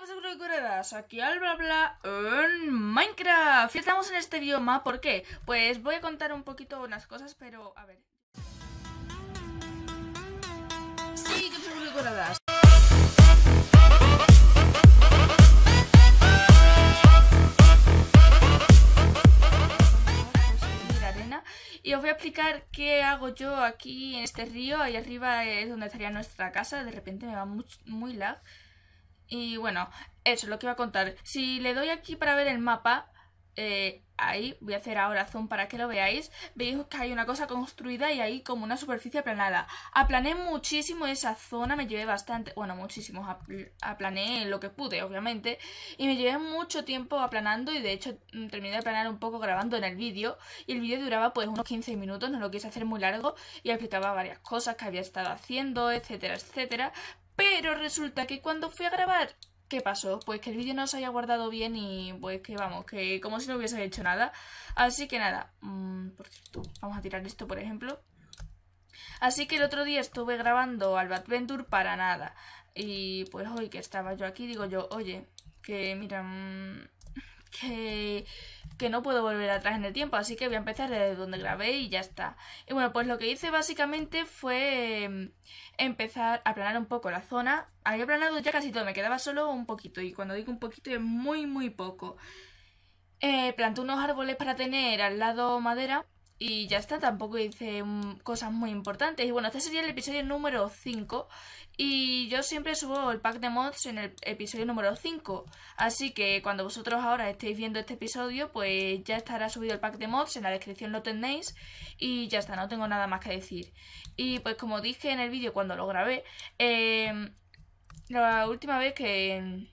¿qué pasa con Aquí al bla bla en Minecraft Estamos en este idioma, ¿por qué? Pues voy a contar un poquito unas cosas, pero a ver Sí, ¿qué pasa con Arena. y os voy a explicar qué hago yo aquí en este río. Ahí arriba es donde estaría nuestra casa. De repente me va muy lag. Y bueno, eso es lo que iba a contar. Si le doy aquí para ver el mapa, eh, ahí, voy a hacer ahora zoom para que lo veáis, veis que hay una cosa construida y ahí como una superficie aplanada. Aplané muchísimo esa zona, me llevé bastante, bueno, muchísimo, aplané lo que pude, obviamente, y me llevé mucho tiempo aplanando y de hecho mm, terminé de aplanar un poco grabando en el vídeo y el vídeo duraba pues unos 15 minutos, no lo quise hacer muy largo y explicaba varias cosas que había estado haciendo, etcétera, etcétera, pero resulta que cuando fui a grabar, ¿qué pasó? Pues que el vídeo no se haya guardado bien y pues que vamos, que como si no hubiese hecho nada. Así que nada, mm, por cierto, vamos a tirar esto por ejemplo. Así que el otro día estuve grabando al Adventure para nada. Y pues hoy que estaba yo aquí, digo yo, oye, que mira, mm, que que no puedo volver atrás en el tiempo, así que voy a empezar desde donde grabé y ya está. Y bueno, pues lo que hice básicamente fue em, empezar a aplanar un poco la zona. Había aplanado ya casi todo, me quedaba solo un poquito, y cuando digo un poquito es muy, muy poco. Eh, planté unos árboles para tener al lado madera y ya está, tampoco hice cosas muy importantes. Y bueno, este sería el episodio número 5. Y yo siempre subo el pack de mods en el episodio número 5. Así que cuando vosotros ahora estéis viendo este episodio, pues ya estará subido el pack de mods. En la descripción lo tenéis. Y ya está, no tengo nada más que decir. Y pues como dije en el vídeo cuando lo grabé, eh, la última vez que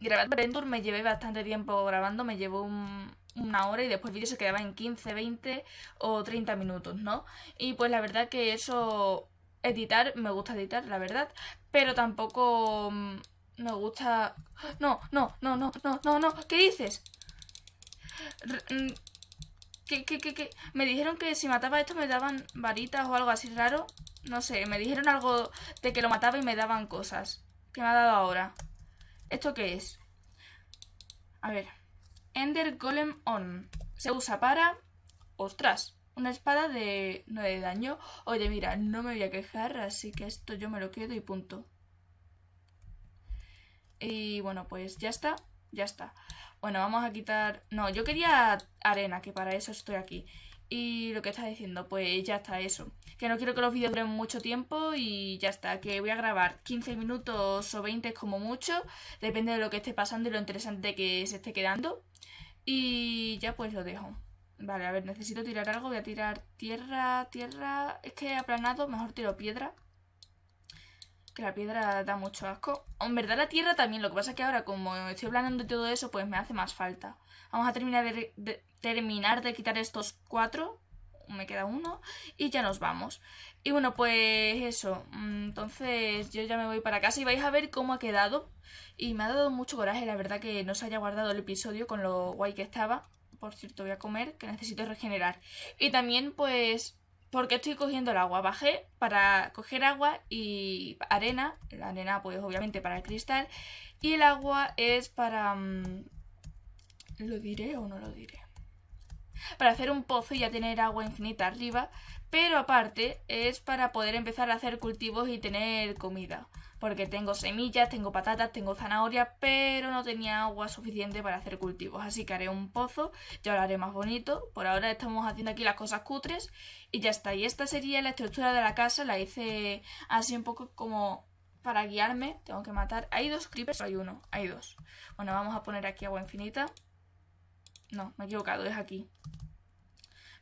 grabé Adventure me llevé bastante tiempo grabando. Me llevó un una hora y después el vídeo se quedaba en 15, 20 o 30 minutos, ¿no? Y pues la verdad que eso, editar, me gusta editar, la verdad, pero tampoco mm, me gusta... No, no, no, no, no, no, no, ¿qué dices? Mm, qué, qué, qué? Me dijeron que si mataba esto me daban varitas o algo así raro. No sé, me dijeron algo de que lo mataba y me daban cosas. ¿Qué me ha dado ahora? ¿Esto qué es? A ver... Ender Golem On. Se usa para... ¡Ostras! Una espada de 9 de daño. Oye, mira, no me voy a quejar, así que esto yo me lo quedo y punto. Y bueno, pues ya está, ya está. Bueno, vamos a quitar... No, yo quería arena, que para eso estoy aquí. Y lo que está diciendo, pues ya está eso. Que no quiero que los vídeos duren mucho tiempo y ya está. Que voy a grabar 15 minutos o 20 como mucho. Depende de lo que esté pasando y lo interesante que se esté quedando. Y ya pues lo dejo. Vale, a ver, necesito tirar algo. Voy a tirar tierra, tierra... Es que he aplanado, mejor tiro piedra. Que la piedra da mucho asco. En verdad la tierra también, lo que pasa es que ahora como estoy aplanando todo eso, pues me hace más falta. Vamos a terminar de terminar de quitar estos cuatro me queda uno y ya nos vamos. Y bueno, pues eso, mm, entonces yo ya me voy para casa y vais a ver cómo ha quedado. Y me ha dado mucho coraje, la verdad, que no se haya guardado el episodio con lo guay que estaba. Por cierto, voy a comer, que necesito regenerar. Y también, pues, porque estoy cogiendo el agua. Bajé para coger agua y arena. La arena, pues, obviamente para el cristal. Y el agua es para... Mm, ¿Lo diré o no lo diré? para hacer un pozo y ya tener agua infinita arriba, pero aparte es para poder empezar a hacer cultivos y tener comida, porque tengo semillas, tengo patatas, tengo zanahoria, pero no tenía agua suficiente para hacer cultivos, así que haré un pozo, ya lo haré más bonito, por ahora estamos haciendo aquí las cosas cutres y ya está, y esta sería la estructura de la casa, la hice así un poco como para guiarme, tengo que matar, hay dos creepers, hay uno, hay dos, bueno vamos a poner aquí agua infinita no, me he equivocado, es aquí.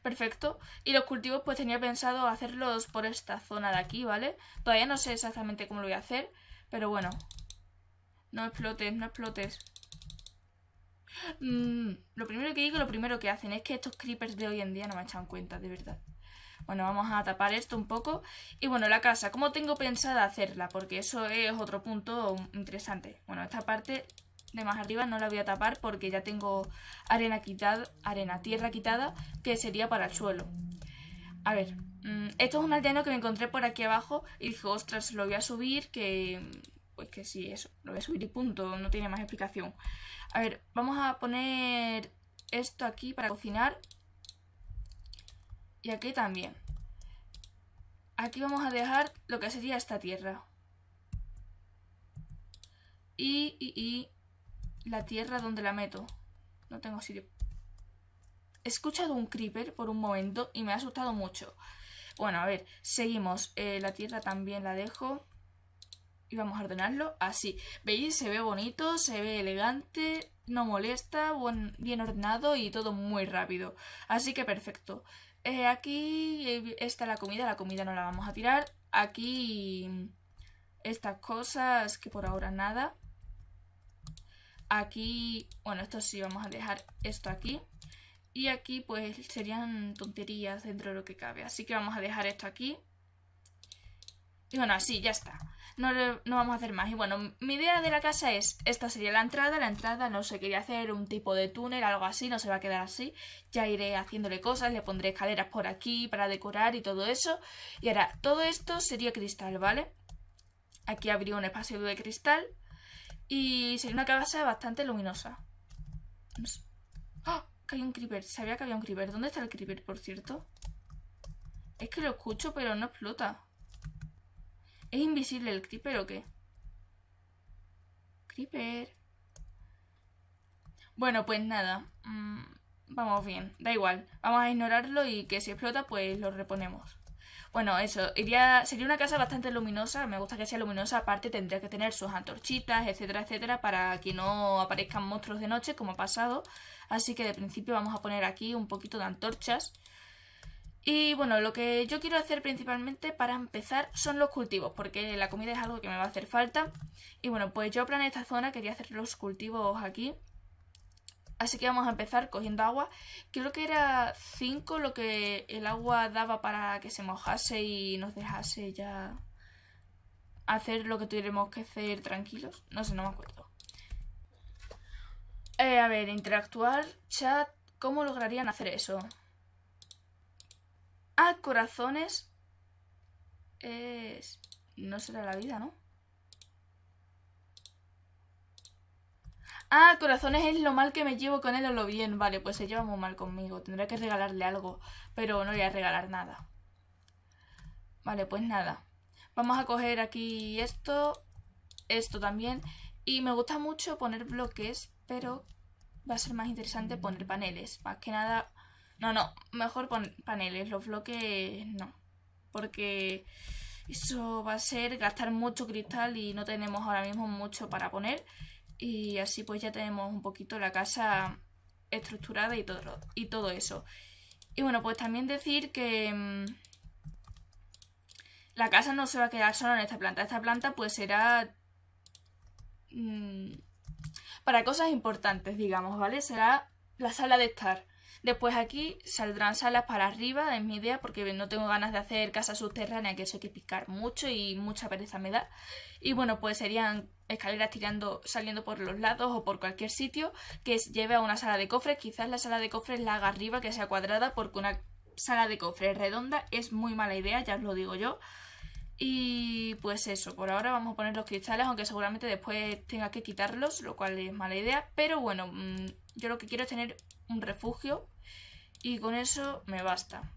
Perfecto. Y los cultivos, pues tenía pensado hacerlos por esta zona de aquí, ¿vale? Todavía no sé exactamente cómo lo voy a hacer, pero bueno. No explotes, no explotes. Mm, lo primero que digo, lo primero que hacen es que estos creepers de hoy en día no me echan cuenta, de verdad. Bueno, vamos a tapar esto un poco. Y bueno, la casa, ¿cómo tengo pensada hacerla? Porque eso es otro punto interesante. Bueno, esta parte de más arriba no la voy a tapar porque ya tengo arena quitada, arena, tierra quitada, que sería para el suelo. A ver, mm, esto es un aldeano que me encontré por aquí abajo y dije, ostras, lo voy a subir, que... Pues que sí, eso, lo voy a subir y punto, no tiene más explicación. A ver, vamos a poner esto aquí para cocinar. Y aquí también. Aquí vamos a dejar lo que sería esta tierra. Y, y, y la tierra, donde la meto? No tengo sitio. He escuchado un creeper por un momento y me ha asustado mucho. Bueno, a ver, seguimos. Eh, la tierra también la dejo. Y vamos a ordenarlo así. ¿Veis? Se ve bonito, se ve elegante, no molesta, bien ordenado y todo muy rápido. Así que perfecto. Eh, aquí eh, está la comida, la comida no la vamos a tirar. Aquí mm, estas cosas que por ahora nada. Aquí, bueno, esto sí, vamos a dejar esto aquí. Y aquí pues serían tonterías dentro de lo que cabe. Así que vamos a dejar esto aquí. Y bueno, así, ya está. No, vamos a hacer más. Y bueno, mi idea de la casa es, esta sería la entrada. La entrada, no sé, quería hacer un tipo de túnel, algo así, no se va a quedar así. Ya iré haciéndole cosas, le pondré escaleras por aquí para decorar y todo eso. Y ahora, todo esto sería cristal, ¿vale? Aquí habría un espacio de cristal y sería una casa bastante luminosa. ¡Ah! hay un creeper. Sabía que había un creeper. ¿Dónde está el creeper, por cierto? Es que lo escucho, pero no explota. ¿Es invisible el creeper o qué? Creeper. Bueno, pues nada. Mm, vamos bien. Da igual. Vamos a ignorarlo y que si explota, pues lo reponemos. Bueno, eso, iría, sería una casa bastante luminosa, me gusta que sea luminosa, aparte tendría que tener sus antorchitas, etcétera, etcétera, para que no aparezcan monstruos de noche, como ha pasado. Así que de principio vamos a poner aquí un poquito de antorchas. Y bueno, lo que yo quiero hacer principalmente para empezar son los cultivos, porque la comida es algo que me va a hacer falta. Y bueno, pues yo planeé esta zona, quería hacer los cultivos aquí. Así que vamos a empezar cogiendo agua. Creo que era 5 lo que el agua daba para que se mojase y nos dejase ya hacer lo que tuviéramos que hacer tranquilos. No sé, no me acuerdo. Eh, a ver, interactuar, chat, ¿cómo lograrían hacer eso? Ah, corazones. Es... No será la vida, ¿no? Ah, corazones es lo mal que me llevo con él o lo bien. Vale, pues se lleva muy mal conmigo. Tendré que regalarle algo, pero no voy a regalar nada. Vale, pues nada. Vamos a coger aquí esto, esto también. Y me gusta mucho poner bloques, pero va a ser más interesante poner paneles. Más que nada... No, no, mejor poner paneles. Los bloques no. Porque eso va a ser gastar mucho cristal y no tenemos ahora mismo mucho para poner y así pues ya tenemos un poquito la casa estructurada y todo, y todo eso. Y bueno, pues también decir que mm, la casa no se va a quedar solo en esta planta. Esta planta pues será mm, para cosas importantes, digamos, ¿vale? Será la sala de estar. Después aquí saldrán salas para arriba, es mi idea, porque no tengo ganas de hacer casa subterránea, que eso hay que picar mucho y mucha pereza me da. Y bueno, pues serían escaleras tirando, saliendo por los lados o por cualquier sitio que lleve a una sala de cofres. Quizás la sala de cofres la haga arriba, que sea cuadrada, porque una sala de cofres redonda es muy mala idea, ya os lo digo yo. Y pues eso, por ahora vamos a poner los cristales, aunque seguramente después tenga que quitarlos, lo cual es mala idea. Pero bueno, mm, yo lo que quiero es tener un refugio y con eso me basta.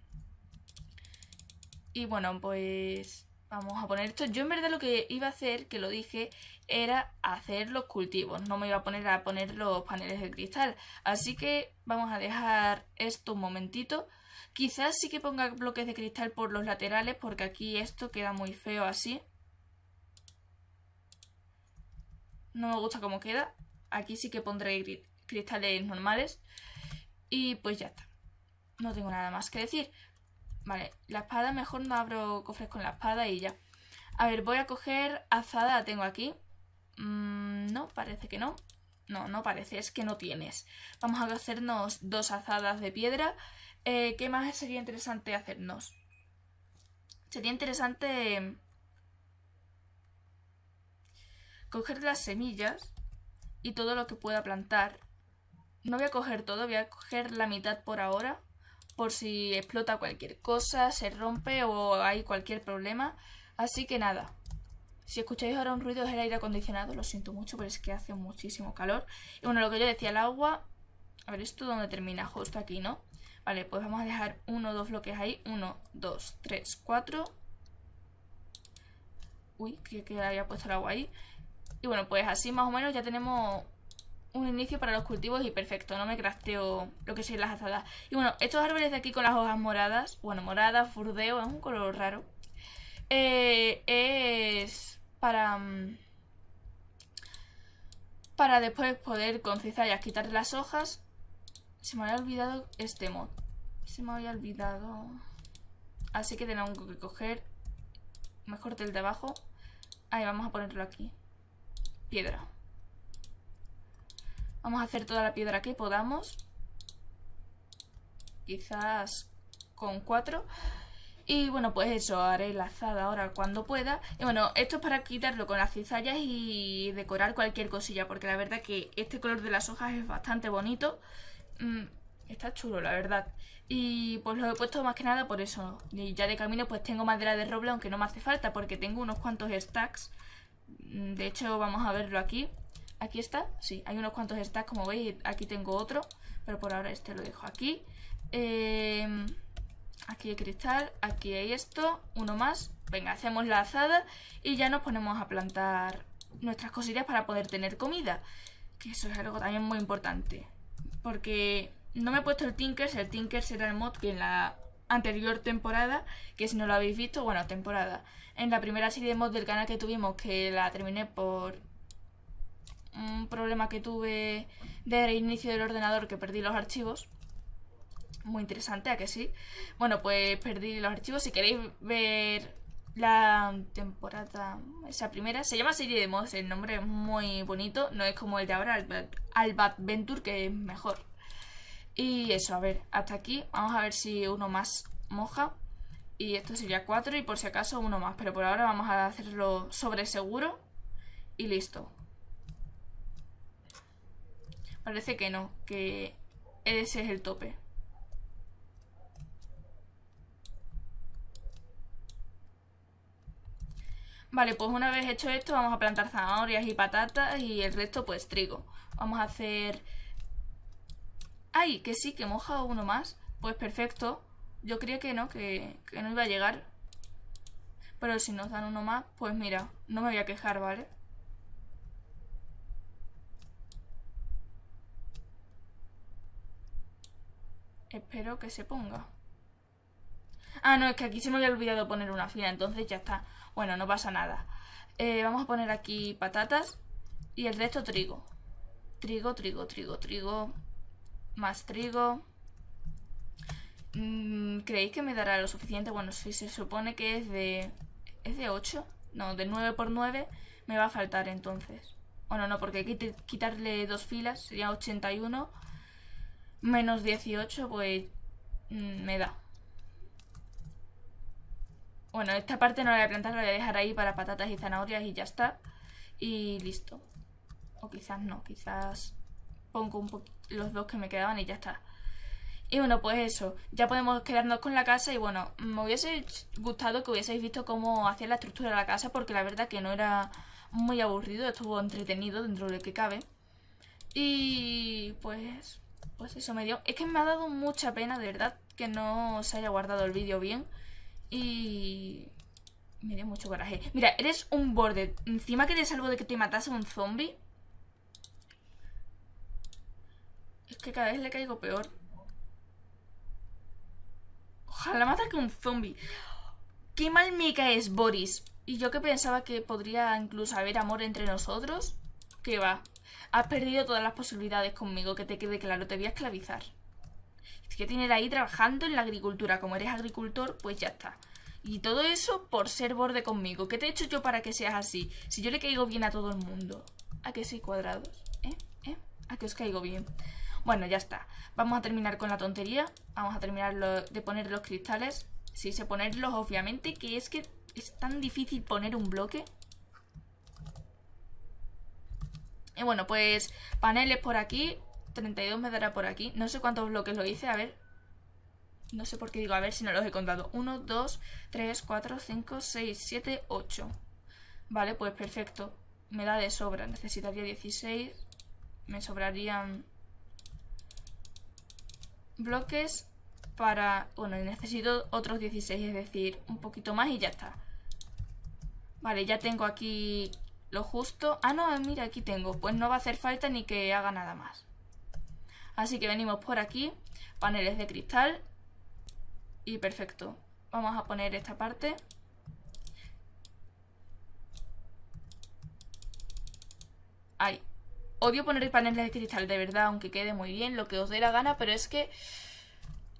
Y bueno, pues vamos a poner esto. Yo en verdad lo que iba a hacer, que lo dije, era hacer los cultivos. No me iba a poner a poner los paneles de cristal. Así que vamos a dejar esto un momentito. Quizás sí que ponga bloques de cristal por los laterales porque aquí esto queda muy feo así. No me gusta cómo queda. Aquí sí que pondré cristales normales. Y pues ya está. No tengo nada más que decir. Vale, la espada, mejor no abro cofres con la espada y ya. A ver, voy a coger azada, la tengo aquí. Mm, no, parece que no. No, no parece, es que no tienes. Vamos a hacernos dos azadas de piedra. Eh, ¿Qué más sería interesante hacernos? Sería interesante coger las semillas y todo lo que pueda plantar. No voy a coger todo, voy a coger la mitad por ahora por si explota cualquier cosa, se rompe o hay cualquier problema. Así que nada, si escucháis ahora un ruido es el aire acondicionado, lo siento mucho, pero es que hace muchísimo calor. Y bueno, lo que yo decía, el agua... A ver, ¿esto dónde termina? Justo aquí, ¿no? Vale, pues vamos a dejar uno o dos bloques ahí. Uno, dos, tres, cuatro. Uy, creo que había puesto el agua ahí. Y bueno, pues así más o menos ya tenemos un inicio para los cultivos y perfecto, no me crafteo lo que son las azadas. Y bueno, estos árboles de aquí con las hojas moradas, bueno, morada, furdeo, es un color raro. Eh, es para... Mm, para después poder con cizallas quitar las hojas. Se me había olvidado este mod. Se me había olvidado. Así que tenemos que coger mejor del de abajo. Ahí vamos a ponerlo aquí. Piedra. Vamos a hacer toda la piedra que podamos. Quizás con cuatro. Y bueno, pues eso, haré la azada ahora cuando pueda. Y bueno, esto es para quitarlo con las cizallas y decorar cualquier cosilla, porque la verdad que este color de las hojas es bastante bonito. Mm, está chulo, la verdad. Y pues lo he puesto más que nada por eso. Y ya de camino pues tengo madera de roble, aunque no me hace falta, porque tengo unos cuantos stacks. Mm, de hecho, vamos a verlo aquí. Aquí está, sí, hay unos cuantos stacks como veis Aquí tengo otro, pero por ahora este lo dejo aquí em, Aquí hay cristal, aquí hay esto Uno más, venga, hacemos la azada Y ya nos ponemos a plantar nuestras cosillas para poder tener comida Que eso es algo también muy importante Porque no me he puesto el Tinkers, el Tinkers era el mod que en la anterior temporada, que si no lo habéis visto, bueno, temporada, en la primera serie de mods del canal que tuvimos, que la terminé por un problema que tuve Desde el inicio del ordenador que perdí los archivos. Muy interesante, ¿a que sí? Bueno, pues perdí los archivos. Si queréis ver la temporada, esa primera, se llama Serie de Mods. El nombre es muy bonito, no es como el de ahora, Alba Venture, que es mejor. Y eso, a ver, hasta aquí. Vamos a ver si uno más moja. Y esto sería cuatro y por si acaso uno más. Pero por ahora vamos a hacerlo sobre seguro. Y listo. Parece que no, que ese es el tope. Vale, pues una vez hecho esto vamos a plantar zanahorias y patatas y el resto pues trigo. Vamos a hacer... ¡Ay! Que sí, que moja uno más. Pues perfecto. Yo creía que no, que, no iba a llegar. Pero si nos dan uno más, pues mira, no me voy a quejar, ¿vale? vale Espero que se ponga. Ah, no, es que aquí se me había olvidado poner una fila, entonces ya está. Bueno, no pasa nada. Eh, vamos a poner aquí patatas y el resto trigo. Trigo, trigo, trigo, trigo. Más trigo. Mm, ¿Creéis que me dará lo suficiente? Bueno, si se supone que es de... ¿Es de 8? No, de 9 por 9 me va a faltar entonces. Bueno, no, porque hay que quitarle dos filas, sería 81 Menos 18, pues mm, me da. Bueno, esta parte no la voy a plantar, la voy a dejar ahí para patatas y zanahorias y ya está. Y listo. O quizás no, quizás pongo un los dos que me quedaban y ya está. Y bueno, pues eso, ya podemos quedarnos con la casa y bueno, me hubiese gustado que hubieseis visto cómo hacía la estructura de la casa porque la verdad que no era muy aburrido, estuvo entretenido dentro de lo que cabe. Y pues pues eso me dio... Es que me ha dado mucha pena, de verdad, que no se haya guardado el vídeo bien. Y... Me dio mucho coraje. Mira, eres un borde. Encima que te salvo de que te matase un zombie. Es que cada vez le caigo peor. Ojalá mata que un zombie. Qué mal mica es Boris. Y yo que pensaba que podría incluso haber amor entre nosotros. Que va. Has perdido todas las posibilidades conmigo, que te quede claro, te voy a esclavizar. Es que tiene ahí trabajando en la agricultura. Como eres agricultor, pues ya está. Y todo eso por ser borde conmigo. ¿Qué te he hecho yo para que seas así? Si yo le caigo bien a todo el mundo. ¿A qué soy cuadrados? ¿Eh? ¿Eh? ¿A qué os caigo bien? Bueno, ya está. Vamos a terminar con la tontería. Vamos a terminar de poner los cristales. Sí, sé ponerlos, obviamente, que es que es tan difícil poner un bloque. Y eh, bueno, pues paneles por aquí, 32 me dará por aquí. No sé cuántos bloques lo hice, a ver. No sé por qué digo, a ver si no los he contado. 1, 2, 3, 4, 5, 6, 7, 8. Vale, pues perfecto. Me da de sobra. Necesitaría 16. Me sobrarían bloques para... Bueno, necesito otros 16, es decir, un poquito más y ya está. Vale, ya tengo aquí lo justo... Ah, no, mira, aquí tengo. Pues no va a hacer falta ni que haga nada más. Así que venimos por aquí. Paneles de cristal. Y perfecto. Vamos a poner esta parte. Ahí. Odio poner paneles de cristal, de verdad, aunque quede muy bien, lo que os dé la gana, pero es que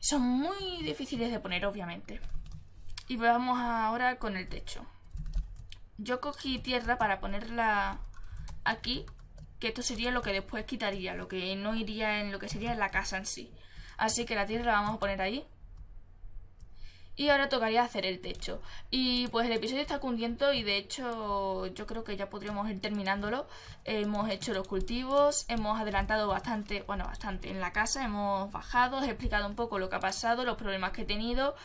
son muy difíciles de poner, obviamente. Y vamos ahora con el techo. Yo cogí tierra para ponerla aquí, que esto sería lo que después quitaría, lo que no iría en lo que sería la casa en sí. Así que la tierra la vamos a poner ahí. Y ahora tocaría hacer el techo. Y pues el episodio está cundiendo y de hecho yo creo que ya podríamos ir terminándolo. Hemos hecho los cultivos, hemos adelantado bastante, bueno, bastante en la casa, hemos bajado, he explicado un poco lo que ha pasado, los problemas que he tenido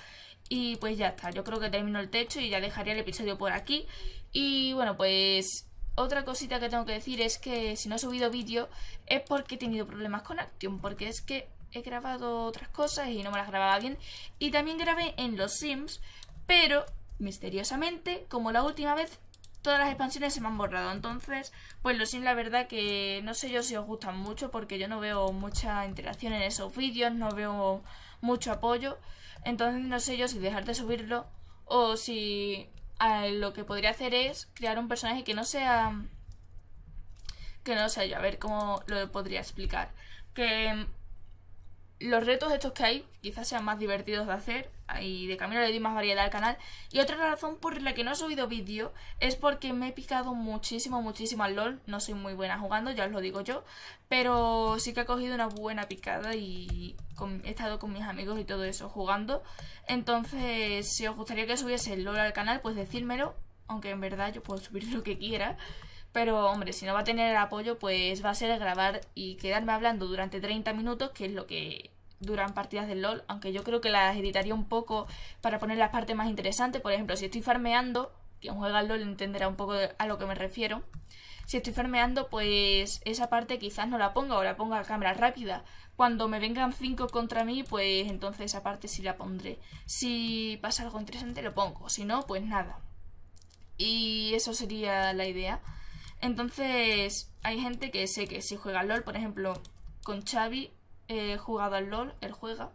y pues ya está, yo creo que termino el techo y ya dejaría el episodio por aquí. Y bueno, pues otra cosita que tengo que decir es que si no he subido vídeo es porque he tenido problemas con Action, porque es que he grabado otras cosas y no me las grababa bien. Y también grabé en Los Sims, pero misteriosamente, como la última vez, todas las expansiones se me han borrado. Entonces, pues los Sims la verdad que no sé yo si os gustan mucho porque yo no veo mucha interacción en esos vídeos, no veo mucho apoyo. Entonces no sé yo si dejar de subirlo o si lo que podría hacer es crear un personaje que no sea... Que no sea yo, a ver cómo lo podría explicar. Que mm, los retos estos que hay quizás sean más divertidos de hacer y de camino le doy más variedad al canal. Y otra razón por la que no he subido vídeo es porque me he picado muchísimo, muchísimo al LOL. No soy muy buena jugando, ya os lo digo yo, pero sí que he cogido una buena picada y he estado con mis amigos y todo eso jugando. Entonces, si os gustaría que subiese el LOL al canal, pues decírmelo aunque en verdad yo puedo subir lo que quiera. Pero hombre, si no va a tener el apoyo, pues va a ser grabar y quedarme hablando durante 30 minutos, que es lo que duran partidas del LOL, aunque yo creo que las editaría un poco para poner las partes más interesantes. Por ejemplo, si estoy farmeando, quien juega al LOL entenderá un poco a lo que me refiero. Si estoy farmeando, pues esa parte quizás no la ponga o la ponga a cámara rápida. Cuando me vengan 5 contra mí, pues entonces esa parte sí la pondré. Si pasa algo interesante, lo pongo. Si no, pues nada. Y eso sería la idea. Entonces, hay gente que sé que si juega al LOL, por ejemplo, con Xavi, he eh, jugado al LOL, él juega.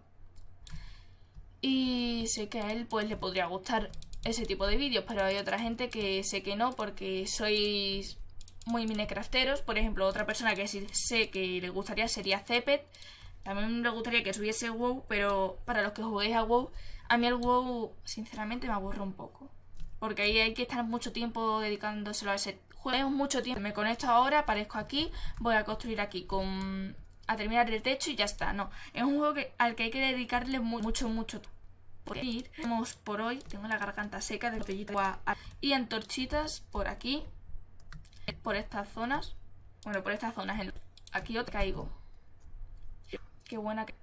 Y sé que a él pues le podría gustar ese tipo de vídeos, pero hay otra gente que sé que no porque sois muy minecrafteros. Por ejemplo, otra persona que sé que le gustaría sería Cepet. También me gustaría que subiese WoW, pero para los que juguéis a WoW, a mí el WoW sinceramente me aburro un poco. Porque ahí hay que estar mucho tiempo dedicándoselo a ese juego. mucho tiempo. Me conecto ahora, aparezco aquí, voy a construir aquí con a terminar el techo y ya está. No, es un juego al que hay que dedicarle mucho, mucho tiempo. Vamos por hoy, tengo la garganta seca de botellita y antorchitas por aquí, por estas zonas. Bueno, por estas zonas. Aquí os caigo. Qué buena que...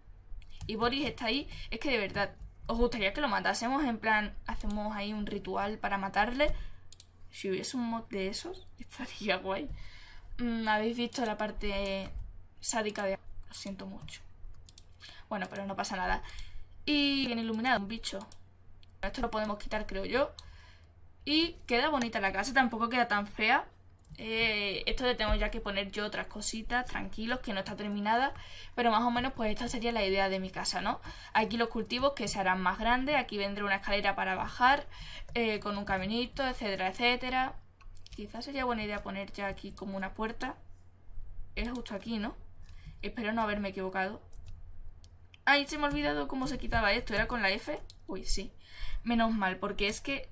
Y Boris está ahí. Es que de verdad, ¿os gustaría que lo matásemos? En plan, hacemos ahí un ritual para matarle. Si hubiese un mod de esos, estaría guay. Mm, ¿Habéis visto la parte sádica de... Lo siento mucho. Bueno, pero no pasa nada. Y bien iluminado, un bicho. Esto lo podemos quitar, creo yo. Y queda bonita la casa, tampoco queda tan fea. Eh, esto le tengo ya que poner yo otras cositas, tranquilos, que no está terminada. Pero más o menos, pues esta sería la idea de mi casa, ¿no? Aquí los cultivos que se harán más grandes. Aquí vendré una escalera para bajar, eh, con un caminito, etcétera, etcétera. Quizás sería buena idea poner ya aquí como una puerta. Es justo aquí, ¿no? Espero no haberme equivocado. Ay, se me ha olvidado cómo se quitaba esto. ¿Era con la F? Uy, sí. Menos mal, porque es que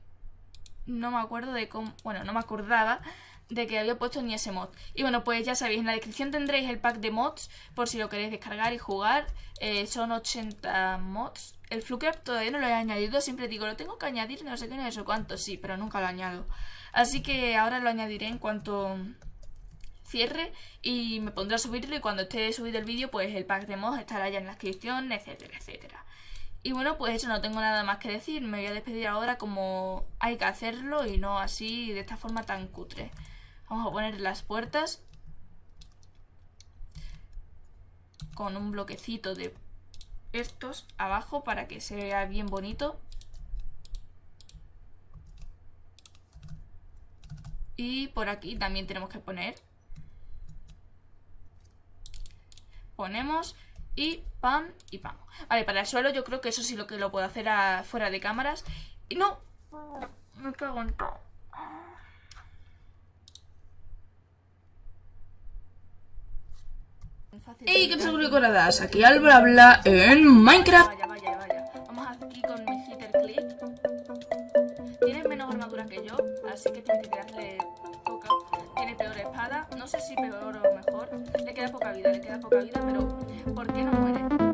no me acuerdo de cómo... Bueno, no me acordaba de que había puesto ni ese mod. Y bueno, pues ya sabéis, en la descripción tendréis el pack de mods por si lo queréis descargar y jugar. Eh, son 80 mods. El Fluker todavía no lo he añadido, siempre digo, lo tengo que añadir, no sé qué, no sé cuánto, sí, pero nunca lo añado. Así que ahora lo añadiré en cuanto cierre y me pondré a subirlo y cuando esté subido el vídeo pues el pack de mods estará ya en la descripción, etcétera, etcétera. Y bueno, pues eso, no tengo nada más que decir, me voy a despedir ahora como hay que hacerlo y no así de esta forma tan cutre. Vamos a poner las puertas con un bloquecito de estos abajo para que sea bien bonito. Y por aquí también tenemos que poner ponemos y pam y pam. Vale, para el suelo yo creo que eso sí lo que lo puedo hacer fuera de cámaras. Y no, me cago en todo. ¡Ey! ¿qué pasa con Aquí al bla bla en Minecraft. Vaya, vaya, vaya. Vamos aquí con mi hitter click. Tienes menos armadura que yo, así que tienes que darle tiene peor espada, no sé si peor o mejor, le queda poca vida, le queda poca vida, pero ¿por qué no muere?